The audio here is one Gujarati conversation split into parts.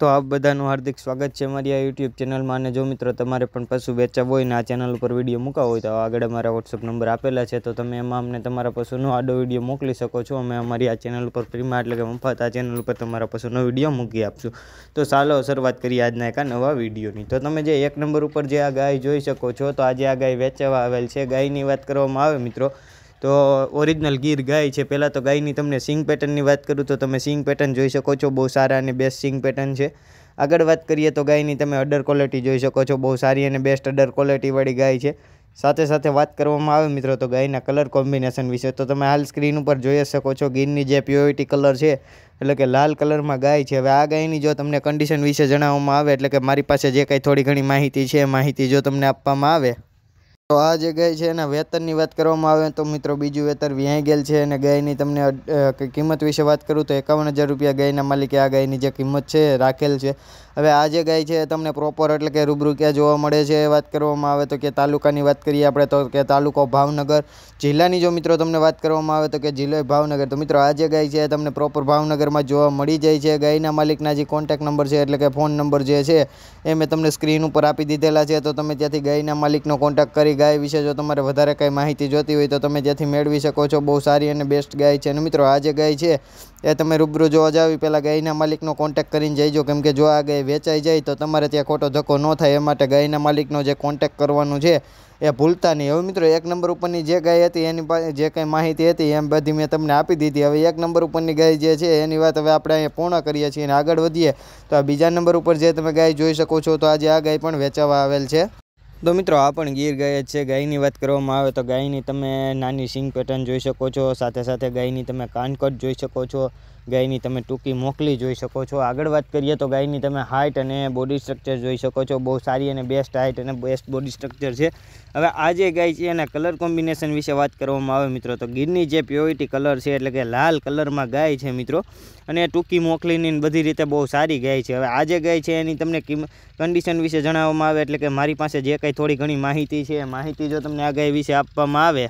તો આપ બધાનું હાર્દિક સ્વાગત છે મારી આ યુટ્યુબ ચેનલમાં અને જો મિત્રો તમારે પણ પશુ વેચવા હોય ને આ ચેનલ ઉપર વિડીયો મૂકાવો હોય તો આગળ અમારા વોટ્સઅપ નંબર આપેલા છે તો તમે એમાં અમને તમારા પશુનો આડો વિડીયો મોકલી શકો છો અમે અમારી આ ચેનલ ઉપર ફ્રીમાં એટલે કે મફત આ ચેનલ ઉપર તમારા પશુનો વિડીયો મૂકી આપશું તો ચાલો શરૂઆત કરીએ આજના એક નવા વિડીયોની તો તમે જે એક નંબર ઉપર જે આ ગાય જોઈ શકો છો તો આજે આ ગાય વેચવા આવેલ છે ગાયની વાત કરવામાં આવે મિત્રો તો ઓરિજિનલ ગીર ગાય છે પહેલાં તો ગાયની તમને સિંગ પેટર્નની વાત કરું તો તમે સિંગ પેટર્ન જોઈ શકો છો બહુ સારા અને બેસ્ટ સિંગ પેટર્ન છે આગળ વાત કરીએ તો ગાયની તમે અડર ક્વોલિટી જોઈ શકો છો બહુ સારી અને બેસ્ટ અડર ક્વોલિટીવાળી ગાય છે સાથે સાથે વાત કરવામાં આવે મિત્રો તો ગાયના કલર કોમ્બિનેશન વિશે તો તમે હાલ સ્ક્રીન ઉપર જોઈ શકો છો ગીરની જે પ્યોરિટી કલર છે એટલે કે લાલ કલરમાં ગાય છે હવે આ ગાયની જો તમને કન્ડિશન વિશે જણાવવામાં આવે એટલે કે મારી પાસે જે કંઈ થોડી ઘણી માહિતી છે એ માહિતી જો તમને આપવામાં આવે તો આ જે ગાય છે એના વેતનની વાત કરવામાં આવે તો મિત્રો બીજું વેતન વ્યાય ગયેલ છે અને ગાયની તમને કિંમત વિશે વાત કરું તો એકાવન હજાર રૂપિયા ગાયના માલિકે આ ગાયની જે કિંમત છે રાખેલ છે હવે આ જે ગાય છે તમને પ્રોપર એટલે કે રૂબરૂ ક્યાં જોવા મળે છે એ વાત કરવામાં આવે તો કે તાલુકાની વાત કરીએ આપણે તો કે તાલુકો ભાવનગર જિલ્લાની જો મિત્રો તમને વાત કરવામાં આવે તો કે જિલ્લો ભાવનગર તો મિત્રો આ જે ગાય છે તમને પ્રોપર ભાવનગરમાં જોવા મળી જાય છે ગાયના માલિકના જે કોન્ટેક નંબર છે એટલે કે ફોન નંબર જે છે એ મેં તમને સ્ક્રીન ઉપર આપી દીધેલા છે તો તમે ત્યાંથી ગાયના માલિકનો કોન્ટેક કરી આપણી ગાય વિશે જો તમારે વધારે કંઈ માહિતી જોતી હોય તો તમે જેથી મેળવી શકો છો બહુ સારી અને બેસ્ટ ગાય છે અને મિત્રો આ જે ગાય છે એ તમે રૂબરૂ જોવા જાવી પહેલાં ગાયના માલિકનો કોન્ટેક કરીને જઈજો કેમ કે જો આ ગાય વેચાઈ જાય તો તમારે ત્યાં ખોટો ધક્કો ન થાય એ માટે ગાયના માલિકનો જે કોન્ટેક કરવાનું છે એ ભૂલતા નહીં હવે મિત્રો એક નંબર ઉપરની જે ગાય હતી એની પાસે જે કંઈ માહિતી હતી એમ બધી મેં તમને આપી દીધી હવે એક નંબર ઉપરની ગાય જે છે એની વાત હવે આપણે અહીંયા પૂર્ણ કરીએ છીએ અને આગળ વધીએ તો આ બીજા નંબર ઉપર જે તમે ગાય જોઈ શકો છો તો આજે આ ગાય પણ વેચાવા આવેલ છે તો મિત્રો આ પણ ગીર ગાય છે ગાયની વાત કરવામાં આવે તો ગાયની તમે નાની સિંગ પેટર્ન જોઈ શકો છો સાથે સાથે ગાયની તમે કાનકટ જોઈ શકો છો ગાયની તમે ટૂંકી મોકલી જોઈ શકો છો આગળ વાત કરીએ તો ગાયની તમે હાઇટ અને બોડી સ્ટ્રક્ચર જોઈ શકો છો બહુ સારી અને બેસ્ટ હાઇટ અને બેસ્ટ બોડી સ્ટ્રક્ચર છે હવે આ જે ગાય છે એના કલર કોમ્બિનેશન વિશે વાત કરવામાં આવે મિત્રો તો ગીરની જે પ્યોરિટી કલર છે એટલે કે લાલ કલરમાં ગાય છે મિત્રો અને ટૂંકી મોકલીની બધી રીતે બહુ સારી ગાય છે હવે આ જે ગાય છે એની તમને કન્ડિશન વિશે જણાવવામાં આવે એટલે કે મારી પાસે જે કંઈ થોડી ઘણી માહિતી છે માહિતી જો તમને આ ગાય વિશે આપવામાં આવે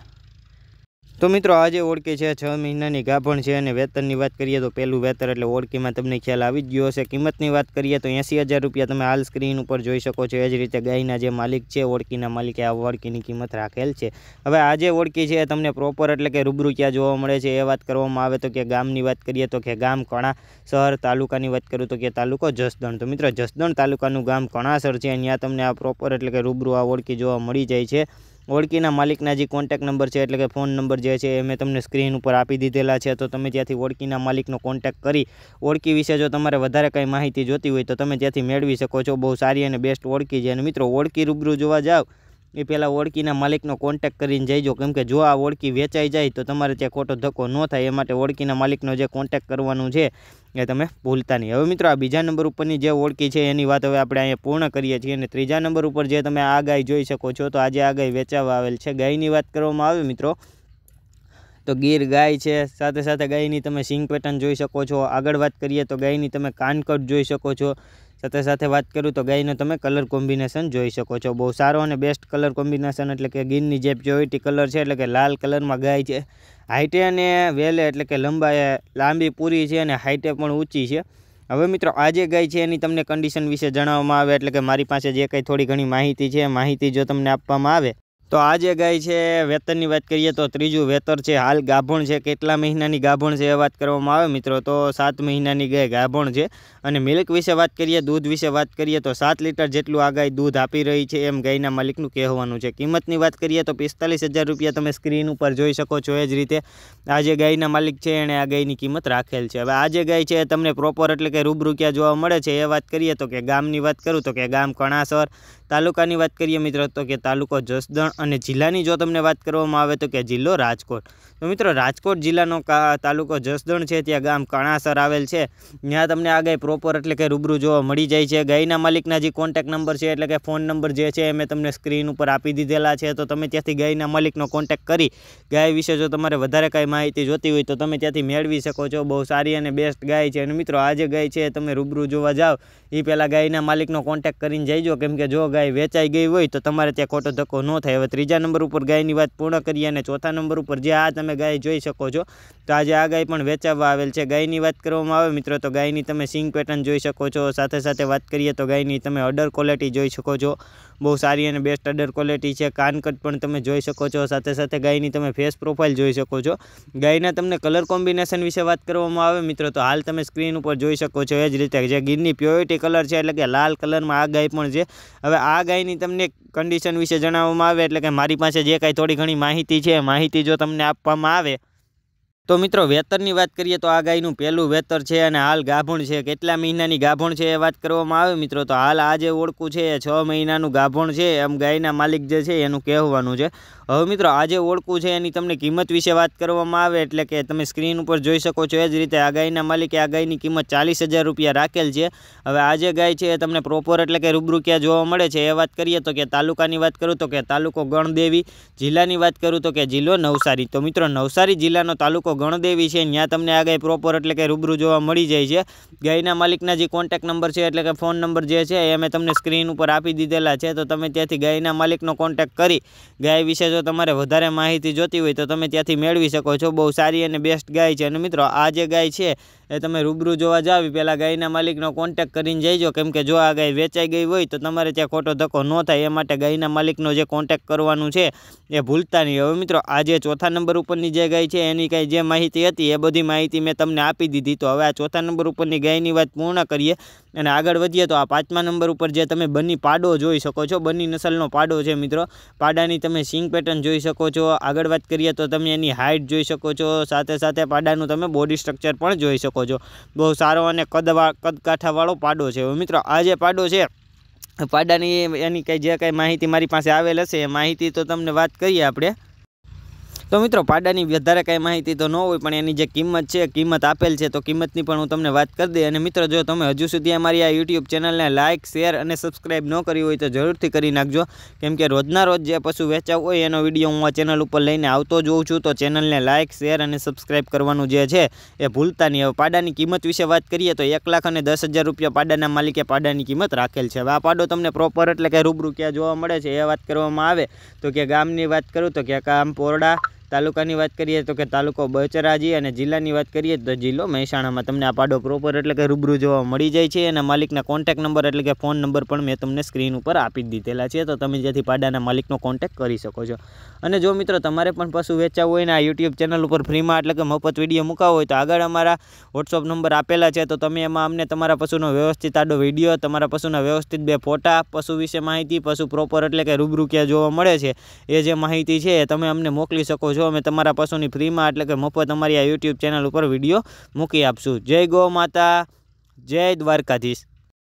તો મિત્રો આજે ઓળખી છે છ મહિનાની ગાભણ છે અને વેતનની વાત કરીએ તો પહેલું વેતન એટલે ઓળખીમાં તમને ખ્યાલ આવી જ ગયો હશે કિંમતની વાત કરીએ તો એંસી હજાર રૂપિયા તમે હાલ સ્ક્રીન ઉપર જોઈ શકો છો એ જ રીતે ગાયના જે માલિક છે ઓળખીના માલિકે આ ઓળખીની કિંમત રાખેલ છે હવે આજે ઓળખી છે તમને પ્રોપર એટલે કે રૂબરૂ ક્યાં જોવા મળે છે એ વાત કરવામાં આવે તો કે ગામની વાત કરીએ તો કે ગામ કણા શહેર તાલુકાની વાત કરું તો કે તાલુકો જસદણ તો મિત્રો જસદણ તાલુકાનું ગામ કણાસર છે અહીંયા તમને આ પ્રોપર એટલે કે રૂબરૂ આ ઓળખી જોવા મળી જાય છે ઓળખીના માલિકના જે કોન્ટેક નંબર છે એટલે કે ફોન નંબર જે છે એ મેં તમને સ્ક્રીન ઉપર આપી દીધેલા છે તો તમે ત્યાંથી ઓળખીના માલિકનો કોન્ટેક કરી ઓળખી વિશે જો તમારે વધારે કંઈ માહિતી જોતી હોય તો તમે ત્યાંથી મેળવી શકો છો બહુ સારી અને બેસ્ટ ઓળખી છે અને મિત્રો ઓળખી રૂબરૂ જોવા જાઓ એ પહેલાં ઓળખીના માલિકનો કોન્ટેક્ટ કરીને જઈજો કેમ કે જો આ ઓળખી વેચાઈ જાય તો તમારે ત્યાં ખોટો ધક્કો ન થાય એ માટે ઓળખીના માલિકનો જે કોન્ટેક્ટ કરવાનું છે એ તમે ભૂલતા નહીં હવે મિત્રો આ બીજા નંબર ઉપરની જે ઓળખી છે એની વાત હવે આપણે અહીંયા પૂર્ણ કરીએ છીએ અને ત્રીજા નંબર ઉપર જે તમે આ ગાય જોઈ શકો છો તો આજે આ ગાય વેચાવા આવેલ છે ગાયની વાત કરવામાં આવે મિત્રો તો ગીર ગાય છે સાથે સાથે ગાયની તમે સિંગ પેટર્ન જોઈ શકો છો આગળ વાત કરીએ તો ગાયની તમે કાનકટ જોઈ શકો છો સાથે સાથે વાત કરું તો ગાયનો તમે કલર કોમ્બિનેશન જોઈ શકો છો બહુ સારો અને બેસ્ટ કલર કોમ્બિનેશન એટલે કે ગીરની જે પ્યોરિટી કલર છે એટલે કે લાલ કલરમાં ગાય છે હાઇટે અને વેલે એટલે કે લંબાઈ લાંબી પૂરી છે અને હાઇટે પણ ઊંચી છે હવે મિત્રો આજે ગાય છે એની તમને કન્ડિશન વિશે જણાવવામાં આવે એટલે કે મારી પાસે જે કંઈ થોડી ઘણી માહિતી છે માહિતી જો તમને આપવામાં આવે તો આજે ગાય છે વેતનની વાત કરીએ તો ત્રીજું વેતર છે હાલ ગાભણ છે કેટલા મહિનાની ગાભણ છે એ વાત કરવામાં આવે મિત્રો તો સાત મહિનાની ગાય ગાભણ છે અને મિલ્ક વિશે વાત કરીએ દૂધ વિશે વાત કરીએ તો સાત લીટર જેટલું આ ગાય દૂધ આપી રહી છે એમ ગાયના માલિકનું કહેવાનું છે કિંમતની વાત કરીએ તો પિસ્તાલીસ રૂપિયા તમે સ્ક્રીન ઉપર જોઈ શકો છો એ જ રીતે આ જે ગાયના માલિક છે એણે આ ગાયની કિંમત રાખેલ છે હવે આ જે ગાય છે તમને પ્રોપર એટલે કે રૂબરૂ જોવા મળે છે એ વાત કરીએ તો કે ગામની વાત કરું તો કે ગામ કણાસર તાલુકાની વાત કરીએ મિત્રો તો કે તાલુકો જસદણ અને જિલ્લાની જો તમને વાત કરવામાં આવે તો કે જિલ્લો રાજકોટ તો મિત્રો રાજકોટ જિલ્લાનો તાલુકો જસદણ છે ત્યાં ગામ કાણાસર આવેલ છે ત્યાં તમને આ ગાય પ્રોપર એટલે કે રૂબરૂ જોવા મળી જાય છે ગાયના માલિકના જે કોન્ટેક નંબર છે એટલે કે ફોન નંબર જે છે એ મેં તમને સ્ક્રીન ઉપર આપી દીધેલા છે તો તમે ત્યાંથી ગાયના માલિકનો કોન્ટેક કરી ગાય વિશે જો તમારે વધારે કાંઈ માહિતી જોતી હોય તો તમે ત્યાંથી મેળવી શકો છો બહુ સારી અને બેસ્ટ ગાય છે અને મિત્રો આજે ગાય છે તમે રૂબરૂ જોવા જાઓ એ પહેલાં ગાયના માલિકનો કોન્ટેક કરીને જઈજો કેમ કે જો ગાય વેચાઈ ગઈ હોય તો તમારે ત્યાં ખોટો ધક્કો ન થાય હવે ત્રીજા નંબર ઉપર ગાયની વાત પૂર્ણ કરીએ અને ચોથા નંબર ઉપર જે આ તમે ગાય જોઈ શકો છો તો આજે આ ગાય પણ વેચાવવા આવેલ છે ગાયની વાત કરવામાં આવે મિત્રો તો ગાયની તમે સિંગ પેટર્ન જોઈ શકો છો સાથે સાથે વાત કરીએ તો ગાયની તમે અડર ક્વોલિટી જોઈ શકો છો બહુ સારી અને બેસ્ટ અડર ક્વોલિટી છે કાનકટ પણ તમે જોઈ શકો છો સાથે સાથે ગાયની તમે ફેસ પ્રોફાઇલ જોઈ શકો છો ગાયના તમને કલર કોમ્બિનેશન વિશે વાત કરવામાં આવે મિત્રો તો હાલ તમે સ્ક્રીન ઉપર જોઈ શકો છો એ જ રીતે જે ગીરની પ્યોરિટી કલર છે એટલે કે લાલ કલરમાં આ ગાય પણ છે હવે આ ગાયની તમને કન્ડિશન વિશે જણાવવામાં આવે એટલે એટલે કે મારી પાસે જે કાંઈ થોડી ઘણી માહિતી છે માહિતી જો તમને આપવામાં આવે તો મિત્રો વેતરની વાત કરીએ તો આ ગાયનું પહેલું વેતર છે અને હાલ ગાભણ છે કેટલા મહિનાની ગાભણ છે એ વાત કરવામાં આવે મિત્રો તો હાલ આ જે ઓળખું છે એ છ મહિનાનું ગાભણ છે એમ ગાયના માલિક જે છે એનું કહેવાનું છે હવે મિત્રો આ જે ઓળખું છે એની તમને કિંમત વિશે વાત કરવામાં આવે એટલે કે તમે સ્ક્રીન ઉપર જોઈ શકો છો એ જ રીતે આ ગાયના માલિકે આ ગાયની કિંમત ચાલીસ રૂપિયા રાખેલ છે હવે આ જે ગાય છે એ તમને પ્રોપર એટલે કે રૂબરૂ ક્યાં જોવા મળે છે એ વાત કરીએ તો કે તાલુકાની વાત કરું તો કે તાલુકો ગણદેવી જિલ્લાની વાત કરું તો કે જિલ્લો નવસારી તો મિત્રો નવસારી જિલ્લાનો તાલુકો ગણદેવી છે ત્યાં તમને આ ગાય પ્રોપર એટલે કે રૂબરૂ જોવા મળી જાય છે ગાયના માલિકના જે કોન્ટેક નંબર છે એટલે કે ફોન નંબર જે છે એ અમે તમને સ્ક્રીન ઉપર આપી દીધેલા છે તો તમે ત્યાંથી ગાયના માલિકનો કોન્ટેક કરી ગાય વિશે જો તમારે વધારે માહિતી જોતી હોય તો તમે ત્યાંથી મેળવી શકો છો બહુ સારી અને બેસ્ટ ગાય છે અને મિત્રો આ જે ગાય છે એ તમે રૂબરૂ જોવા જાવી પહેલાં ગાયના માલિકનો કોન્ટેક કરીને જઈજો કેમ કે જો આ ગાય વેચાઈ ગઈ હોય તો તમારે ત્યાં ખોટો ધક્કો ન થાય એ માટે ગાયના માલિકનો જે કોન્ટેક કરવાનું છે એ ભૂલતા નહીં હવે મિત્રો આજે ચોથા નંબર ઉપરની જે ગાય છે એની કાંઈ જેમ માહિતી હતી એ બધી માહિતી મેં તમને આપી દીધી તો હવે આ ચોથા નંબર ઉપરની ગાયની વાત પૂર્ણ કરીએ અને આગળ વધીએ તો આ પાંચમા નંબર ઉપર જે તમે બની પાડો જોઈ શકો છો બંની નસલનો પાડો છે મિત્રો પાડાની તમે સિંગ પેટર્ન જોઈ શકો છો આગળ વાત કરીએ તો તમે એની હાઇટ જોઈ શકો છો સાથે સાથે પાડાનું તમે બોડી સ્ટ્રક્ચર પણ જોઈ શકો છો બહુ સારો અને કદવા કદકાંઠાવાળો પાડો છે મિત્રો આ જે પાડો છે પાડાની એની કંઈ જે કાંઈ માહિતી મારી પાસે આવેલ હશે એ માહિતી તો તમને વાત કરીએ આપણે તો મિત્રો પાડાની વધારે કાંઈ માહિતી તો ન હોય પણ એની જે કિંમત છે કિંમત આપેલ છે તો કિંમતની પણ હું તમને વાત કરી દઈ અને મિત્રો જો તમે હજુ સુધી અમારી આ યુટ્યુબ ચેનલને લાઇક શેર અને સબસ્ક્રાઈબ ન કરી હોય તો જરૂરથી કરી નાખજો કેમકે રોજના રોજ જે પશુ વેચાવ હોય એનો વિડીયો હું આ ચેનલ ઉપર લઈને આવતો જ હોઉં છું તો ચેનલને લાઇક શેર અને સબસ્ક્રાઈબ કરવાનું જે છે એ ભૂલતા નહીં હવે પાડાની કિંમત વિશે વાત કરીએ તો એક લાખ અને દસ હજાર રૂપિયા પાડાના માલિકે પાડાની કિંમત રાખેલ છે હવે આ પાડો તમને પ્રોપર એટલે કે રૂબરૂ ક્યાં જોવા મળે છે એ વાત કરવામાં આવે તો કે ગામની વાત કરું તો કે આમ પોરડા તાલુકાની વાત કરીએ તો કે તાલુકો બચરાજી અને જિલ્લાની વાત કરીએ તો જિલ્લો મહેસાણામાં તમને આ પાડો પ્રોપર એટલે કે રૂબરૂ જોવા મળી જાય છે અને માલિકના કોન્ટેક નંબર એટલે કે ફોન નંબર પણ મેં તમને સ્ક્રીન ઉપર આપી દીધેલા છે તો તમે જેથી પાડાના માલિકનો કોન્ટેક કરી શકો છો અને જો મિત્રો તમારે પણ પશુ વેચાવું હોય ને આ યુટ્યુબ ચેનલ ઉપર ફ્રીમાં એટલે કે મફત વિડીયો મૂકાવો હોય તો આગળ અમારા વોટ્સઅપ નંબર આપેલા છે તો તમે એમાં અમને તમારા પશુનો વ્યવસ્થિત આડો વિડીયો તમારા પશુના વ્યવસ્થિત બે ફોટા પશુ વિશે માહિતી પશુ પ્રોપર એટલે કે રૂબરૂ ક્યાં જોવા મળે છે એ જે માહિતી છે એ તમે અમને મોકલી શકો છો છો અમે તમારા પશુની ફ્રીમાં એટલે કે મફત અમારી આ યુટ્યુબ ચેનલ ઉપર વિડીયો મૂકી આપશું જય ગો માતા જય દ્વારકાધીશ